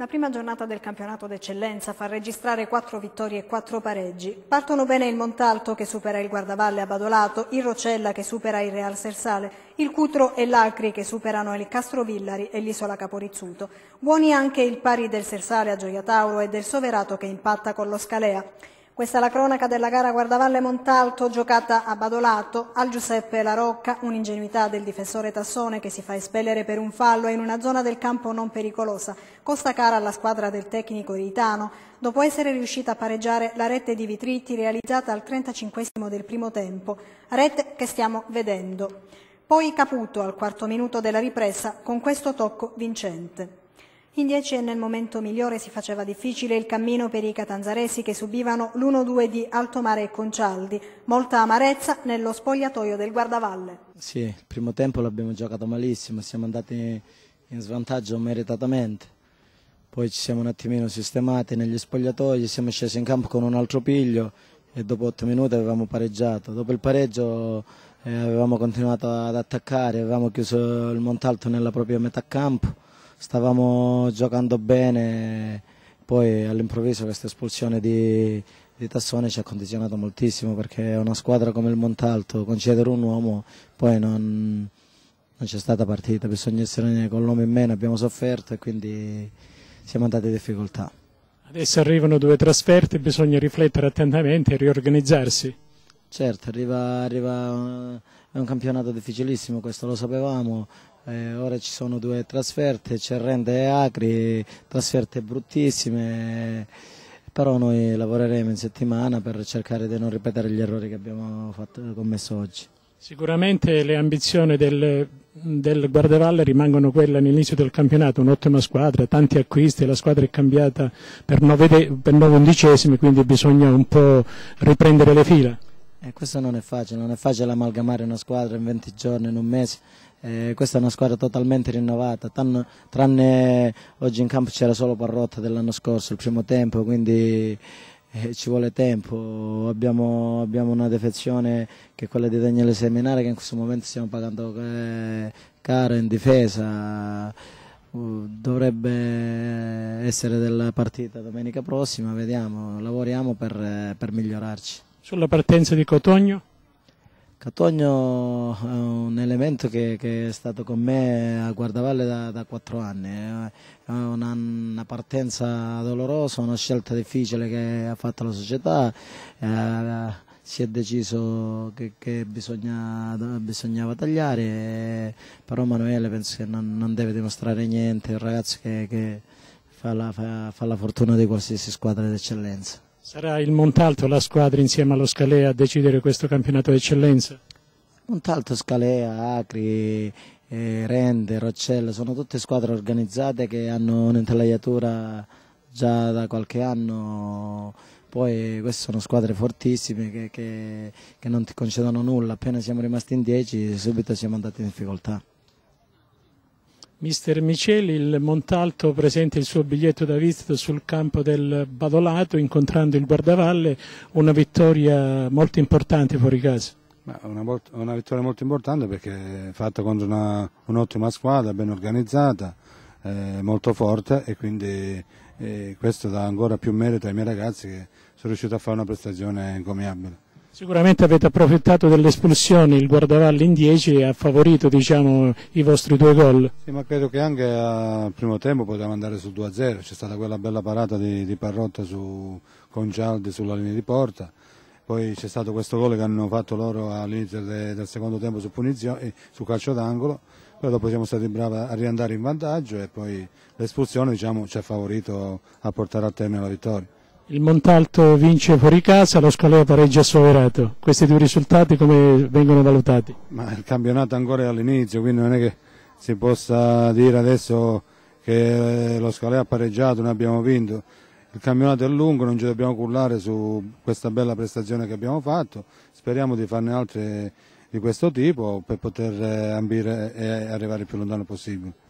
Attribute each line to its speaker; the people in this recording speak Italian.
Speaker 1: La prima giornata del campionato d'eccellenza fa registrare quattro vittorie e quattro pareggi. Partono bene il Montalto che supera il Guardavalle a Badolato, il Rocella che supera il Real Sersale, il Cutro e l'Acri che superano il Castrovillari e l'Isola Caporizzuto. Buoni anche il pari del Sersale a Gioia Tauro e del Soverato che impatta con lo Scalea. Questa è la cronaca della gara Guardavalle-Montalto giocata a Badolato al Giuseppe La Rocca, un'ingenuità del difensore Tassone che si fa espellere per un fallo in una zona del campo non pericolosa, costa cara alla squadra del tecnico Ritano, dopo essere riuscita a pareggiare la rete di Vitritti realizzata al 35 del primo tempo, rete che stiamo vedendo. Poi Caputo al quarto minuto della ripresa con questo tocco vincente. In 10 e nel momento migliore si faceva difficile il cammino per i catanzaresi che subivano l'1-2 di Altomare e Concialdi. Molta amarezza nello spogliatoio del Guardavalle.
Speaker 2: Sì, il primo tempo l'abbiamo giocato malissimo, siamo andati in svantaggio meritatamente. Poi ci siamo un attimino sistemati negli spogliatoi, siamo scesi in campo con un altro piglio e dopo 8 minuti avevamo pareggiato. Dopo il pareggio eh, avevamo continuato ad attaccare, avevamo chiuso il Montalto nella propria metà campo stavamo giocando bene, poi all'improvviso questa espulsione di, di Tassone ci ha condizionato moltissimo perché una squadra come il Montalto concedere un uomo poi non, non c'è stata partita, bisogna essere con l'uomo in meno, abbiamo sofferto e quindi siamo andati in difficoltà.
Speaker 3: Adesso arrivano due trasferte, bisogna riflettere attentamente e riorganizzarsi. Certo, arriva, arriva, è un campionato difficilissimo,
Speaker 2: questo lo sapevamo, eh, ora ci sono due trasferte, Cerrende e Acri, trasferte bruttissime, però noi lavoreremo in settimana per cercare di non ripetere gli errori che abbiamo fatto, commesso oggi.
Speaker 3: Sicuramente le ambizioni del, del Guardavalle rimangono quelle all'inizio del campionato, un'ottima squadra, tanti acquisti, la squadra è cambiata per 9, per 9 undicesimi, quindi bisogna un po' riprendere le fila.
Speaker 2: E questo non è facile, non è facile amalgamare una squadra in 20 giorni, in un mese. Eh, questa è una squadra totalmente rinnovata, Tanno, tranne oggi in campo c'era solo Parrotta dell'anno scorso, il primo tempo, quindi eh, ci vuole tempo. Abbiamo, abbiamo, una defezione che è quella di Daniele Seminare che in questo momento stiamo pagando eh, caro in difesa. Uh, dovrebbe essere della partita domenica prossima, vediamo, lavoriamo per, eh, per migliorarci
Speaker 3: sulla partenza di Cotogno?
Speaker 2: Cotogno è un elemento che, che, è stato con me a Guardavalle da, da 4 anni, eh. è una, una, partenza dolorosa, una scelta difficile che ha fatto la società, eh, si è deciso che, che bisogna, bisognava tagliare, però Emanuele penso che non, non, deve dimostrare niente, è un ragazzo che, che fa, la, fa, fa la fortuna di qualsiasi squadra d'eccellenza.
Speaker 3: Sarà il Montalto la squadra insieme allo Scalea a decidere questo campionato d'eccellenza? Montalto, Scalea,
Speaker 2: Acri, eh, Rende, Roccella, sono tutte squadre organizzate che hanno un'intelaiatura già da qualche anno, poi queste sono squadre fortissime che, che, che non ti concedono nulla, appena siamo rimasti in 10 subito siamo andati in difficoltà.
Speaker 3: Mister Miceli, il Montalto presenta il suo biglietto da visita sul campo del Badolato incontrando il Guardavalle, una vittoria molto importante fuori casa.
Speaker 4: Una, una, vittoria molto importante perché è fatta contro un'ottima un squadra, ben organizzata, eh, molto forte e quindi eh, questo dà ancora più merito ai miei ragazzi che sono riusciti a fare una prestazione encomiabile.
Speaker 3: Sicuramente avete approfittato delle espulsioni, il Guardavalli in 10 ha favorito diciamo, i vostri due gol.
Speaker 4: Sì, ma credo che anche al primo tempo potevamo andare sul 2-0, c'è stata quella bella parata di, di Parrotta su, con Gialdi sulla linea di porta, poi c'è stato questo gol che hanno fatto loro all'inizio de, del secondo tempo su, eh, su calcio d'angolo, però dopo siamo stati bravi a riandare in vantaggio e poi l'espulsione diciamo, ci ha favorito a portare a termine la vittoria.
Speaker 3: Il Montalto vince fuori casa, lo Scalea pareggia a Soverato. Questi due risultati come vengono valutati?
Speaker 4: Ma il campionato ancora è all'inizio, quindi non è che si possa dire adesso che eh, lo Scalea ha pareggiato, noi abbiamo vinto. Il campionato è lungo, non ci dobbiamo cullare su questa bella prestazione che abbiamo fatto. Speriamo di farne altre di questo tipo per poter eh, ambire e arrivare il più lontano possibile.